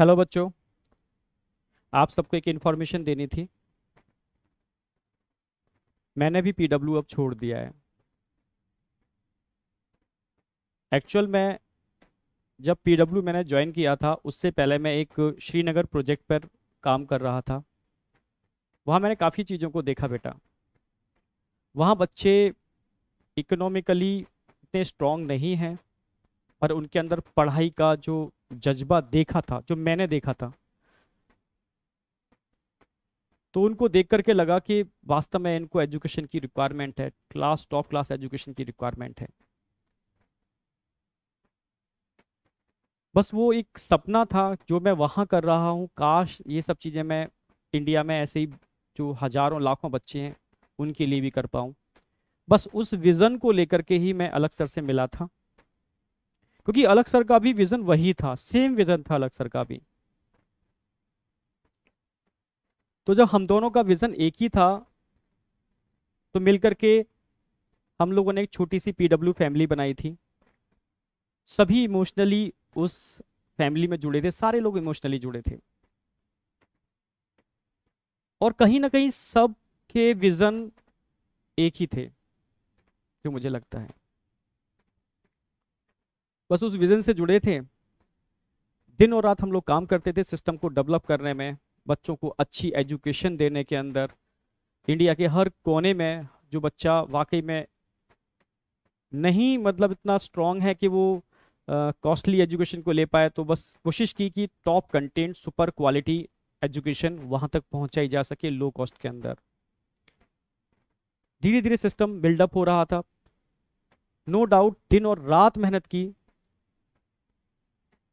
hello बच्चों आप सबको एक इन्फॉर्मेशन देनी थी मैंने भी पीडब्ल्यू अब छोड़ दिया है एक्चुअल मैं जब पीडब्ल्यू मैंने ज्वाइन किया था उससे पहले मैं एक श्रीनगर प्रोजेक्ट पर काम कर रहा था वहाँ मैंने काफ़ी चीज़ों को देखा बेटा वहाँ बच्चे इकोनॉमिकली इतने स्ट्रॉन्ग नहीं हैं पर उनके अंदर पढ़ाई का जो जज्बा देखा था जो मैंने देखा था तो उनको देख करके लगा कि वास्तव में इनको एजुकेशन की रिक्वायरमेंट है क्लास टॉप क्लास एजुकेशन की रिक्वायरमेंट है बस वो एक सपना था जो मैं वहां कर रहा हूँ काश ये सब चीज़ें मैं इंडिया में ऐसे ही जो हज़ारों लाखों बच्चे हैं उनके लिए भी कर पाऊं बस उस विज़न को लेकर के ही मैं अलग सर से मिला था क्योंकि अलग सर का भी विजन वही था सेम विजन था अलग सर का भी तो जब हम दोनों का विजन एक ही था तो मिलकर के हम लोगों ने एक छोटी सी पीडब्ल्यू फैमिली बनाई थी सभी इमोशनली उस फैमिली में जुड़े थे सारे लोग इमोशनली जुड़े थे और कहीं ना कहीं सब के विजन एक ही थे जो मुझे लगता है बस उस विजन से जुड़े थे दिन और रात हम लोग काम करते थे सिस्टम को डेवलप करने में बच्चों को अच्छी एजुकेशन देने के अंदर इंडिया के हर कोने में जो बच्चा वाकई में नहीं मतलब इतना स्ट्रांग है कि वो कॉस्टली uh, एजुकेशन को ले पाए तो बस कोशिश की कि top content super quality education वहां तक पहुंचाई जा सके लो कॉस्ट के अंदर धीरे धीरे सिस्टम बिल्डअप हो रहा था नो no डाउट दिन और रात मेहनत की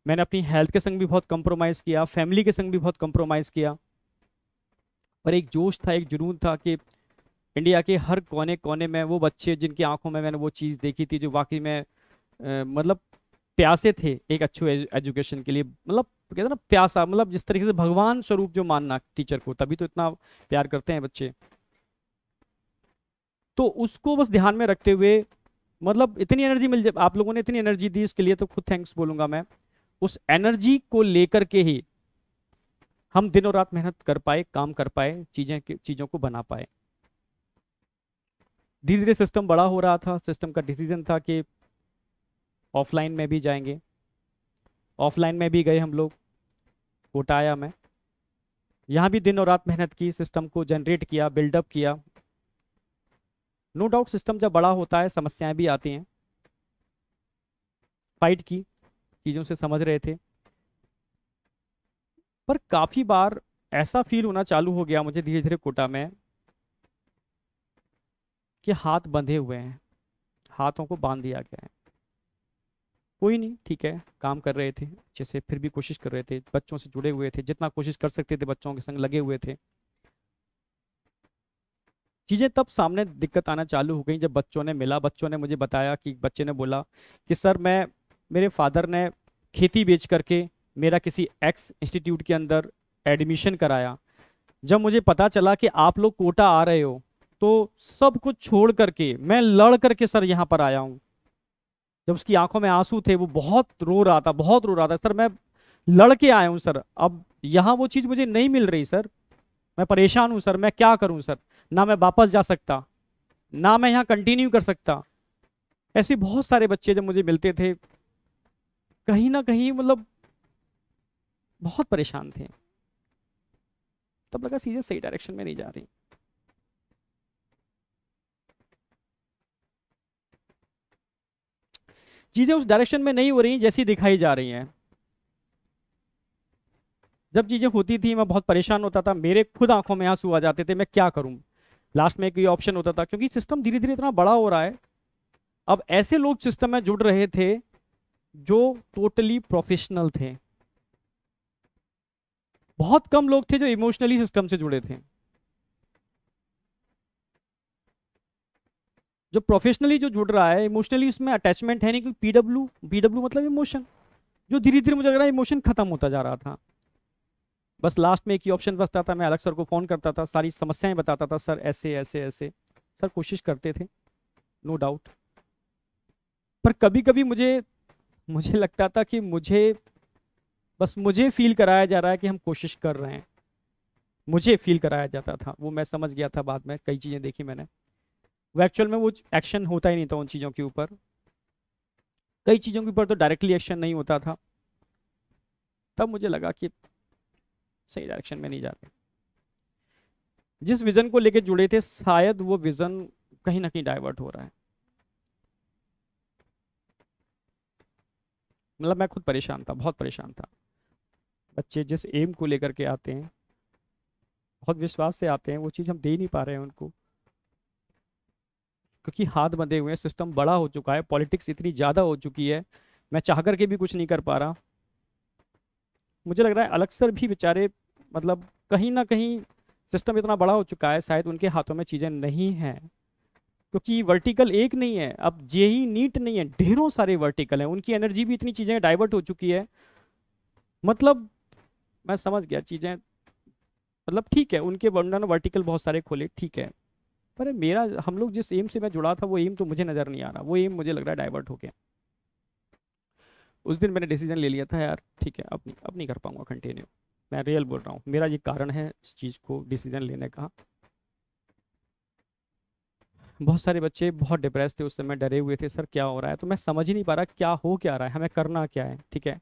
मैंने अपनी हेल्थ के संग भी बहुत कंप्रोमाइज़ किया फैमिली के संग भी बहुत कंप्रोमाइज़ किया और एक जोश था एक जुनून था कि इंडिया के हर कोने कोने में वो बच्चे जिनकी आंखों में मैंने वो चीज़ देखी थी जो वाकई में आ, मतलब प्यासे थे एक अच्छे एजुकेशन के लिए मतलब कहते ना प्यासा मतलब जिस तरीके से भगवान स्वरूप जो मानना टीचर को तभी तो इतना प्यार करते हैं बच्चे तो उसको बस ध्यान में रखते हुए मतलब इतनी एनर्जी मिल जाए आप लोगों ने इतनी एनर्जी दी इसके लिए तो खुद थैंक्स बोलूंगा मैं उस एनर्जी को लेकर के ही हम दिन और रात मेहनत कर पाए काम कर पाए चीजें चीजों को बना पाए धीरे धीरे सिस्टम बड़ा हो रहा था सिस्टम का डिसीजन था कि ऑफलाइन में भी जाएंगे ऑफलाइन में भी गए हम लोग कोटाया आया मैं यहाँ भी दिन और रात मेहनत की सिस्टम को जनरेट किया बिल्डअप किया नो डाउट सिस्टम जब बड़ा होता है समस्याएं भी आती हैं फाइट की चीज़ों से समझ रहे थे पर काफ़ी बार ऐसा फील होना चालू हो गया मुझे धीरे धीरे कोटा में कि हाथ बंधे हुए हैं हाथों को बांध दिया गया है कोई नहीं ठीक है काम कर रहे थे अच्छे से फिर भी कोशिश कर रहे थे बच्चों से जुड़े हुए थे जितना कोशिश कर सकते थे बच्चों के संग लगे हुए थे चीज़ें तब सामने दिक्कत आना चालू हो गई जब बच्चों ने मिला बच्चों ने मुझे बताया कि बच्चे ने बोला कि सर मैं मेरे फादर ने खेती बेच करके मेरा किसी एक्स इंस्टीट्यूट के अंदर एडमिशन कराया जब मुझे पता चला कि आप लोग कोटा आ रहे हो तो सब कुछ छोड़ करके मैं लड़ करके सर यहाँ पर आया हूँ जब उसकी आंखों में आंसू थे वो बहुत रो रहा था बहुत रो रहा था सर मैं लड़के आया हूँ सर अब यहाँ वो चीज़ मुझे नहीं मिल रही सर मैं परेशान हूँ सर मैं क्या करूँ सर ना मैं वापस जा सकता ना मैं यहाँ कंटिन्यू कर सकता ऐसे बहुत सारे बच्चे जब मुझे मिलते थे कहीं ना कहीं मतलब बहुत परेशान थे तब लगा चीज़ें सही डायरेक्शन में नहीं जा रही चीज़ें उस डायरेक्शन में नहीं हो रही जैसी दिखाई जा रही हैं जब चीज़ें होती थी मैं बहुत परेशान होता था मेरे खुद आंखों में आंसू आ जाते थे मैं क्या करूं लास्ट में एक ऑप्शन होता था क्योंकि सिस्टम धीरे धीरे इतना बड़ा हो रहा है अब ऐसे लोग सिस्टम में जुड़ रहे थे जो टोटली प्रोफेशनल थे बहुत कम लोग थे जो इमोशनली सिस्टम से जुड़े थे जो प्रोफेशनली जो जुड़ रहा है इमोशनली उसमें अटैचमेंट है नहीं क्योंकि पीडब्ल्यू बीडब्ल्यू मतलब इमोशन जो धीरे धीरे मुझे लग रहा है इमोशन खत्म होता जा रहा था बस लास्ट में एक ही ऑप्शन बचता था मैं अलग सर को फ़ोन करता था सारी समस्याएं बताता था सर ऐसे ऐसे ऐसे सर कोशिश करते थे नो no डाउट पर कभी कभी मुझे मुझे लगता था कि मुझे बस मुझे फील कराया जा रहा है कि हम कोशिश कर रहे हैं मुझे फील कराया जाता था वो मैं समझ गया था बाद में कई चीज़ें देखी मैंने वो एक्चुअल में वो एक्शन होता ही नहीं था उन चीज़ों के ऊपर कई चीज़ों के ऊपर तो डायरेक्टली एक्शन नहीं होता था तब मुझे लगा कि सही डायरेक्शन में नहीं जा रहे जिस विज़न को लेकर जुड़े थे शायद वो विज़न कहीं ना कहीं डाइवर्ट हो रहा है मतलब मैं खुद परेशान था बहुत परेशान था बच्चे जिस एम को लेकर के आते हैं बहुत विश्वास से आते हैं वो चीज़ हम दे नहीं पा रहे हैं उनको क्योंकि हाथ बंधे हुए हैं सिस्टम बड़ा हो चुका है पॉलिटिक्स इतनी ज़्यादा हो चुकी है मैं चाह कर के भी कुछ नहीं कर पा रहा मुझे लग रहा है अलगसर भी बेचारे मतलब कहीं ना कहीं सिस्टम इतना बड़ा हो चुका है शायद उनके हाथों में चीज़ें नहीं हैं क्योंकि वर्टिकल एक नहीं है अब जे ही नीट नहीं है ढेरों सारे वर्टिकल हैं उनकी एनर्जी भी इतनी चीज़ें डाइवर्ट हो चुकी है मतलब मैं समझ गया चीज़ें मतलब ठीक है उनके वर्णन वर्टिकल बहुत सारे खोले ठीक है पर मेरा हम लोग जिस एम से मैं जुड़ा था वो एम तो मुझे नज़र नहीं आ रहा वो एम मुझे लग रहा है डाइवर्ट हो गया उस दिन मैंने डिसीजन ले लिया था यार ठीक है अब नहीं अब नहीं कर पाऊंगा कंटिन्यू मैं रियल बोल रहा हूँ मेरा ये कारण है इस चीज़ को डिसीजन लेने का बहुत सारे बच्चे बहुत डिप्रेस थे उस समय डरे हुए थे सर क्या हो रहा है तो मैं समझ ही नहीं पा रहा क्या हो क्या रहा है हमें करना क्या है ठीक है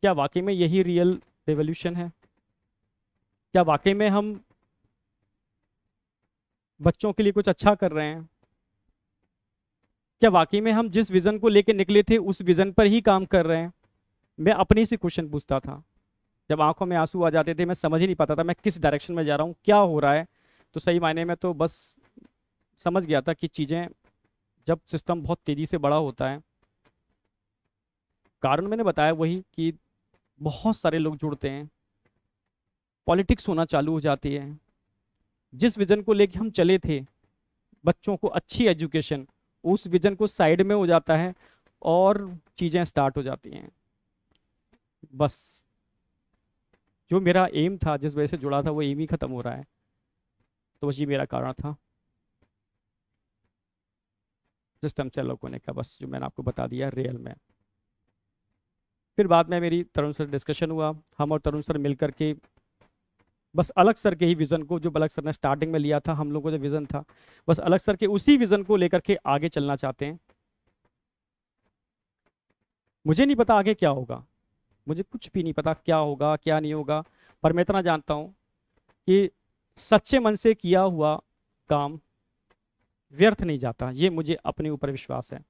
क्या वाकई में यही रियल रेवोल्यूशन है क्या वाकई में हम बच्चों के लिए कुछ अच्छा कर रहे हैं क्या वाकई में हम जिस विज़न को लेके निकले थे उस विज़न पर ही काम कर रहे हैं मैं अपने से क्वेश्चन पूछता था जब आंखों में आंसू आ जाते थे मैं समझ ही नहीं पाता था मैं किस डायरेक्शन में जा रहा हूँ क्या हो रहा है तो सही मायने में तो बस समझ गया था कि चीज़ें जब सिस्टम बहुत तेज़ी से बड़ा होता है कारण मैंने बताया वही कि बहुत सारे लोग जुड़ते हैं पॉलिटिक्स होना चालू हो जाती है जिस विज़न को लेके हम चले थे बच्चों को अच्छी एजुकेशन उस विज़न को साइड में हो जाता है और चीज़ें स्टार्ट हो जाती हैं बस जो मेरा एम था जिस वजह से जुड़ा था वो एम ही ख़त्म हो रहा है तो बस ये मेरा कारण था सिस्टम चेलअप होने का बस जो मैंने आपको बता दिया रियल में फिर बाद में मेरी तरुण सर डिस्कशन हुआ हम और तरुण सर मिलकर के बस अलग सर के ही विज़न को जो अलग सर ने स्टार्टिंग में लिया था हम लोगों का जो विज़न था बस अलग सर के उसी विज़न को लेकर के आगे चलना चाहते हैं मुझे नहीं पता आगे क्या होगा मुझे कुछ भी नहीं पता क्या होगा क्या नहीं होगा पर मैं इतना जानता हूँ कि सच्चे मन से किया हुआ काम व्यर्थ नहीं जाता ये मुझे अपने ऊपर विश्वास है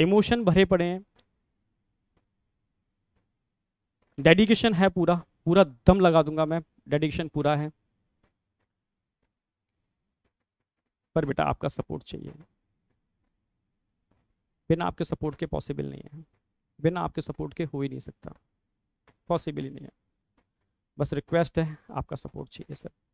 इमोशन भरे पड़े हैं डेडिकेशन है पूरा पूरा दम लगा दूंगा मैं डेडिकेशन पूरा है पर बेटा आपका सपोर्ट चाहिए बिना आपके सपोर्ट के पॉसिबल नहीं है बिना आपके सपोर्ट के हो ही नहीं सकता पॉसिबल ही नहीं है बस रिक्वेस्ट है आपका सपोर्ट चाहिए सर